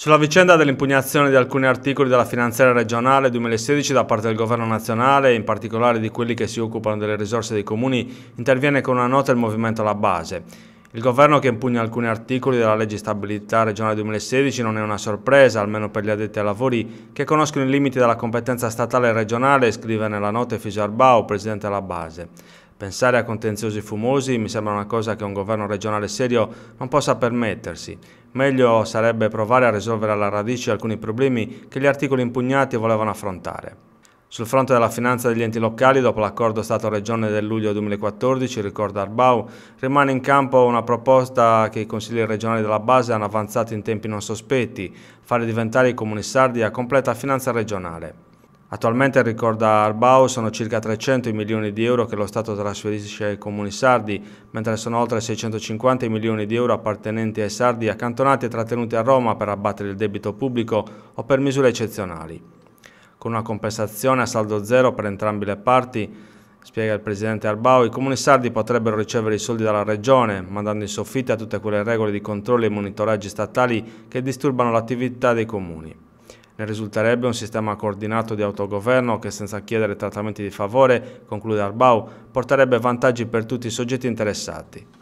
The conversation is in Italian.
Sulla vicenda dell'impugnazione di alcuni articoli della finanziaria regionale 2016 da parte del governo nazionale, in particolare di quelli che si occupano delle risorse dei comuni, interviene con una nota il movimento alla base. Il governo che impugna alcuni articoli della legge stabilità regionale 2016 non è una sorpresa, almeno per gli addetti ai lavori, che conoscono i limiti della competenza statale e regionale, scrive nella nota Fisarbao, presidente alla base. Pensare a contenziosi fumosi mi sembra una cosa che un governo regionale serio non possa permettersi. Meglio sarebbe provare a risolvere alla radice alcuni problemi che gli articoli impugnati volevano affrontare. Sul fronte della finanza degli enti locali, dopo l'accordo Stato-Regione del luglio 2014, ricorda Arbau, rimane in campo una proposta che i consigli regionali della base hanno avanzato in tempi non sospetti, fare diventare i comuni sardi a completa finanza regionale. Attualmente, ricorda Arbau, sono circa 300 i milioni di euro che lo Stato trasferisce ai comuni sardi, mentre sono oltre 650 i milioni di euro appartenenti ai sardi accantonati e trattenuti a Roma per abbattere il debito pubblico o per misure eccezionali. Con una compensazione a saldo zero per entrambe le parti, spiega il presidente Arbau, i comuni sardi potrebbero ricevere i soldi dalla regione, mandando in soffitta tutte quelle regole di controllo e monitoraggi statali che disturbano l'attività dei comuni. Ne risulterebbe un sistema coordinato di autogoverno che senza chiedere trattamenti di favore, conclude Arbau, porterebbe vantaggi per tutti i soggetti interessati.